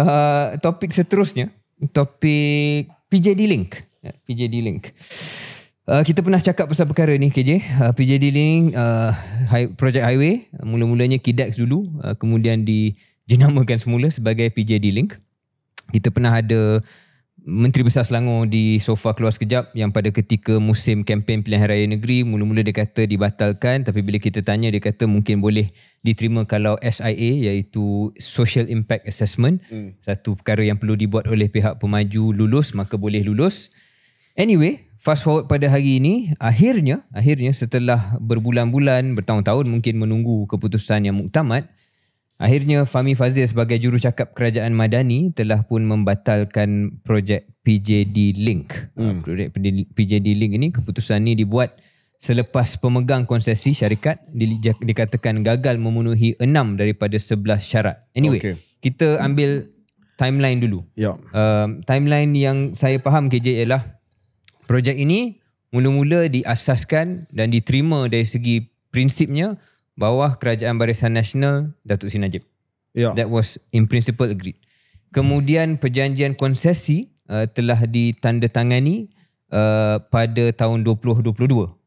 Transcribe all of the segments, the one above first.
uh, topik seterusnya topik PJD Link PJD Link Uh, kita pernah cakap pasal perkara ni KJ uh, PJD Link uh, Project Highway mula-mulanya KIDEX dulu uh, kemudian dijenamakan semula sebagai PJD Link kita pernah ada Menteri Besar Selangor di sofa keluar sekejap yang pada ketika musim kempen pilihan raya negeri mula-mula dia kata dibatalkan tapi bila kita tanya dia kata mungkin boleh diterima kalau SIA iaitu Social Impact Assessment hmm. satu perkara yang perlu dibuat oleh pihak pemaju lulus maka boleh lulus. Anyway, fast forward pada hari ini akhirnya akhirnya setelah berbulan-bulan bertahun-tahun mungkin menunggu keputusan yang muktamad Akhirnya Fami Fazil sebagai jurucakap kerajaan Madani telah pun membatalkan projek PJD Link. Hmm. Ah, projek PJD Link ini keputusan ini dibuat selepas pemegang konsesi syarikat dikatakan gagal memenuhi enam daripada sebelas syarat. Anyway, okay. kita ambil timeline dulu. Ya. Um, timeline yang saya faham KJ ialah projek ini mula-mula diasaskan dan diterima dari segi prinsipnya bawah kerajaan barisan nasional Datuk Seri Najib. Yeah. That was in principle agreed. Kemudian perjanjian konsesi uh, telah ditandatangani uh, pada tahun 2022.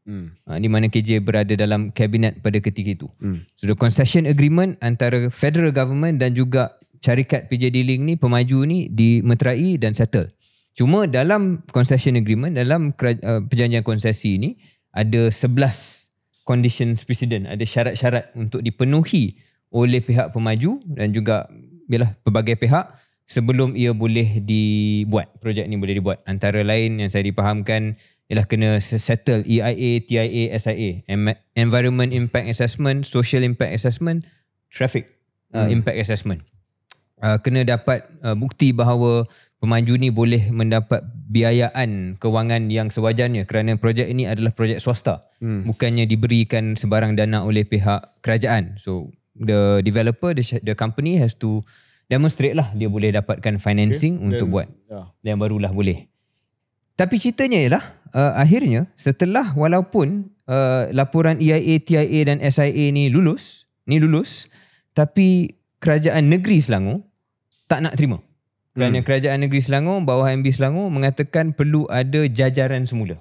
Hmm. Uh, di mana KJ berada dalam kabinet pada ketika itu. Hmm. So the concession agreement antara federal government dan juga syarikat PJD Link ni pemaju ni dimeterai dan settle. Cuma dalam concession agreement dalam uh, perjanjian konsesi ini ada 11 conditions presiden ada syarat-syarat untuk dipenuhi oleh pihak pemaju dan juga bila pelbagai pihak sebelum ia boleh dibuat projek ini boleh dibuat antara lain yang saya dipahamkan ialah kena settle EIA, TIA, SIA, Environment Impact Assessment, Social Impact Assessment, Traffic uh, hmm. Impact Assessment. Uh, kena dapat uh, bukti bahawa pemanju ni boleh mendapat biayaan kewangan yang sewajarnya kerana projek ini adalah projek swasta hmm. bukannya diberikan sebarang dana oleh pihak kerajaan so the developer the, the company has to demonstrate lah dia boleh dapatkan financing okay. untuk Then, buat yeah. dan barulah boleh tapi ceritanya ialah uh, akhirnya setelah walaupun uh, laporan EIA, TIA dan SIA ni lulus ni lulus tapi kerajaan negeri Selangor tak nak terima. dan hmm. kerajaan negeri Selangor, bawah MB Selangor mengatakan perlu ada jajaran semula.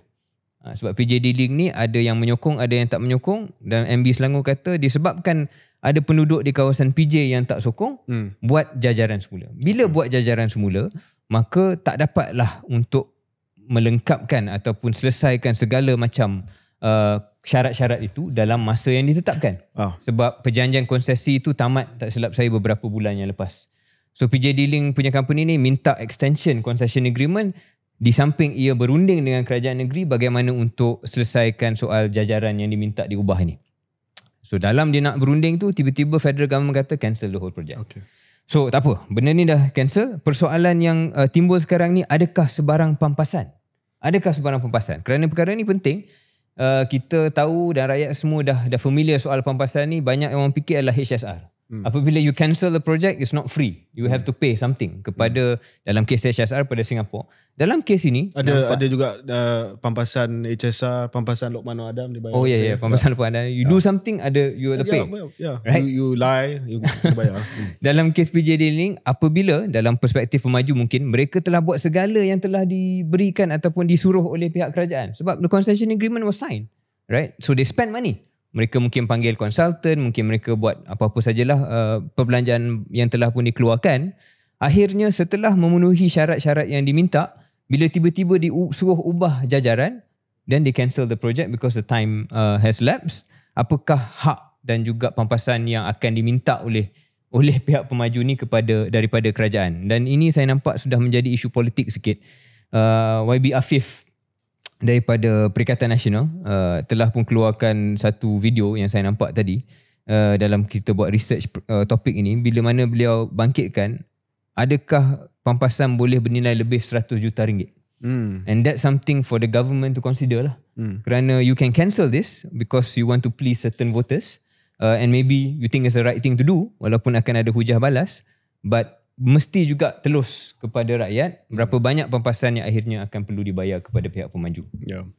Ha, sebab PJD Link ni ada yang menyokong, ada yang tak menyokong. Dan MB Selangor kata disebabkan ada penduduk di kawasan PJ yang tak sokong, hmm. buat jajaran semula. Bila hmm. buat jajaran semula, maka tak dapatlah untuk melengkapkan ataupun selesaikan segala macam uh, syarat-syarat itu dalam masa yang ditetapkan. Ah. Sebab perjanjian konsesi itu tamat tak silap saya beberapa bulan yang lepas. So PJ Dealing punya company ni minta extension concession agreement di samping ia berunding dengan kerajaan negeri bagaimana untuk selesaikan soal jajaran yang diminta diubah ini. So dalam dia nak berunding tu tiba-tiba federal government kata cancel the whole project. Okay. So tak apa, benda ni dah cancel. Persoalan yang uh, timbul sekarang ni adakah sebarang pampasan? Adakah sebarang pampasan? Kerana perkara ni penting. Uh, kita tahu dan rakyat semua dah dah familiar soal pampasan ni banyak yang orang fikir adalah HSR. Hmm. Apabila you cancel the project, it's not free. You hmm. have to pay something kepada hmm. dalam kes HSR pada Singapore. Dalam kes ini ada nampak, ada juga uh, pampasan HSR, pampasan Lokmano Adam dibayar. Oh yeah yeah, pampasan Lokmano Adam. You yeah. do ya. something, ada you have to ya, pay. Yeah, ya. Right? You, you lie, you bayar. Hmm. Dalam kes PJD Link, apabila dalam perspektif pemaju mungkin mereka telah buat segala yang telah diberikan ataupun disuruh oleh pihak kerajaan sebab the concession agreement was signed, right? So they spend money mereka mungkin panggil konsultan, mungkin mereka buat apa-apa sajalah uh, perbelanjaan yang telah pun dikeluarkan. Akhirnya setelah memenuhi syarat-syarat yang diminta, bila tiba-tiba disuruh ubah jajaran, then they cancel the project because the time uh, has lapsed. Apakah hak dan juga pampasan yang akan diminta oleh oleh pihak pemaju ni kepada daripada kerajaan. Dan ini saya nampak sudah menjadi isu politik sikit. Uh, YB Afif daripada Perikatan Nasional uh, telah pun keluarkan satu video yang saya nampak tadi uh, dalam kita buat research uh, topik ini bila mana beliau bangkitkan adakah pampasan boleh bernilai lebih 100 juta ringgit mm. and that's something for the government to consider lah mm. kerana you can cancel this because you want to please certain voters uh, and maybe you think it's the right thing to do walaupun akan ada hujah balas but mesti juga telus kepada rakyat berapa hmm. banyak pampasan yang akhirnya akan perlu dibayar kepada pihak pemaju. Yeah.